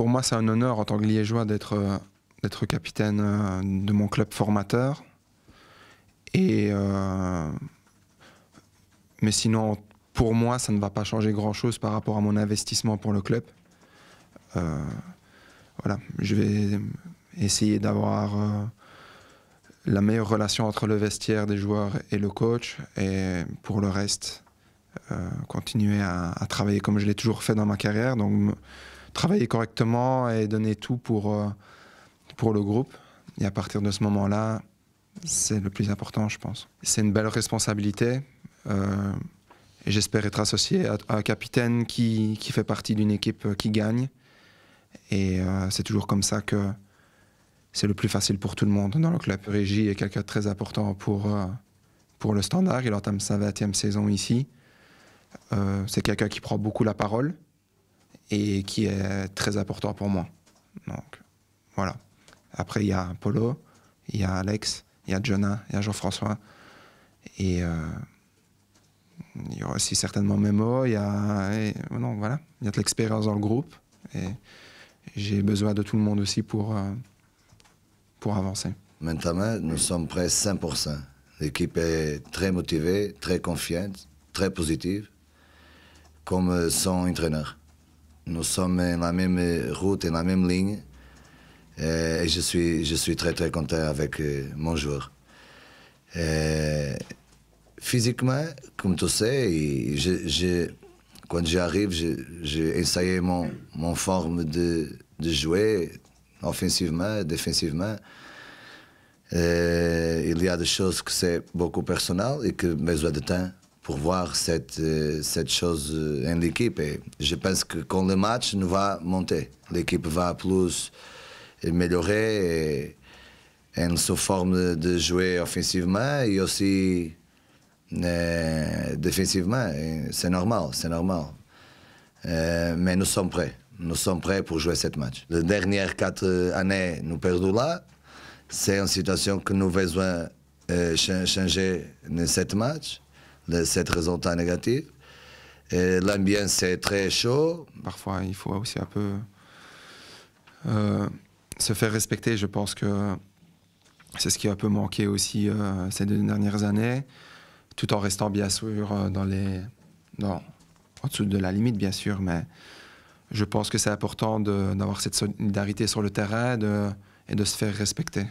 pour moi, c'est un honneur en tant que liégeois d'être euh, capitaine euh, de mon club formateur. Euh, mais sinon, pour moi, ça ne va pas changer grand-chose par rapport à mon investissement pour le club. voilà, je vais essayer d'avoir la meilleure relation entre le vestiaire des joueurs et le coach. Et pour le reste, continuer à, travailler comme je l'ai toujours fait dans ma carrière travailler correctement et donner tout pour, euh, pour le groupe. Et à partir de ce moment-là, c'est le plus important, je pense. C'est une belle responsabilité. Euh, et j'espère être associé à, un capitaine qui, qui fait partie d'une équipe euh, qui gagne. Et c'est toujours comme ça que c'est le plus facile pour tout le monde dans le club. Régie est quelqu'un de très important pour, pour le standard. Il entame sa 20e saison ici. c'est quelqu'un qui prend beaucoup la parole et qui est très important pour moi. Donc voilà. Après, il y a Polo, il y a Alex, il y a Jonah, il y a Jean-François. Et euh, il y aura aussi certainement Memo, il y a, non, voilà, il y a de l'expérience dans le groupe. Et j'ai besoin de tout le monde aussi pour, euh, pour avancer. Maintenant, nous sommes près 5%. L'équipe est très motivée, très confiante, très positive, comme son entraîneur. Nous sommes en la même euh, route, et la même ligne. Euh, et je suis, très, très content avec euh, mon joueur. physiquement, comme tu sais, je, quand j'arrive, j'ai essayé mon, mon forme de, jouer offensivement, défensivement. il y a des choses que c'est beaucoup personnel et que besoin de temps pour voir cette, euh, cette chose euh, en l'équipe. Et je pense que quand le match nous va monter, l'équipe va plus améliorer et sa forme de jouer offensivement et aussi euh, défensivement. C'est normal, c'est normal. Euh, mais nous sommes prêts. Nous sommes prêts pour jouer cette match. Les dernières quatre années, nous perdons là. C'est une situation que nous avons besoin changer dans cette match cet résultat négatif. L'ambiance est très chaud. Parfois, il faut aussi un peu euh, se faire respecter. Je pense que c'est ce qui a un peu manqué aussi euh, ces deux dernières années, tout en restant bien sûr euh, dans les, non en dessous de la limite, bien sûr, mais je pense que c'est important d'avoir cette solidarité sur le terrain et de se faire respecter.